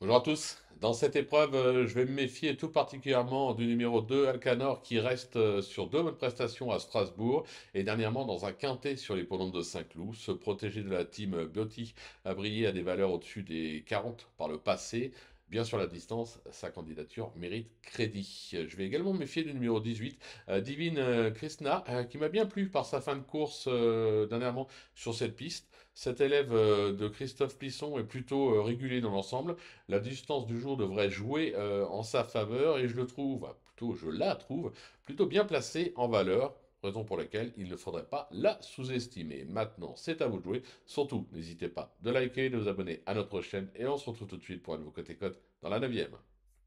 Bonjour à tous. Dans cette épreuve, euh, je vais me méfier tout particulièrement du numéro 2, Alcanor, qui reste euh, sur deux bonnes prestations à Strasbourg et dernièrement dans un quintet sur les pôles de Saint-Cloud. Se protéger de la team Biotti a brillé à des valeurs au-dessus des 40 par le passé. Bien sûr, la distance, sa candidature mérite crédit. Je vais également me méfier du numéro 18, euh, Divine euh, Krishna, euh, qui m'a bien plu par sa fin de course dernièrement sur cette piste. Cet élève de Christophe Plisson est plutôt régulé dans l'ensemble. La distance du jour devrait jouer en sa faveur et je le trouve, plutôt je la trouve, plutôt bien placée en valeur raison pour laquelle il ne faudrait pas la sous-estimer. Maintenant, c'est à vous de jouer. Surtout, n'hésitez pas de liker, de vous abonner à notre chaîne et on se retrouve tout de suite pour un nouveau côté Côte dans la 9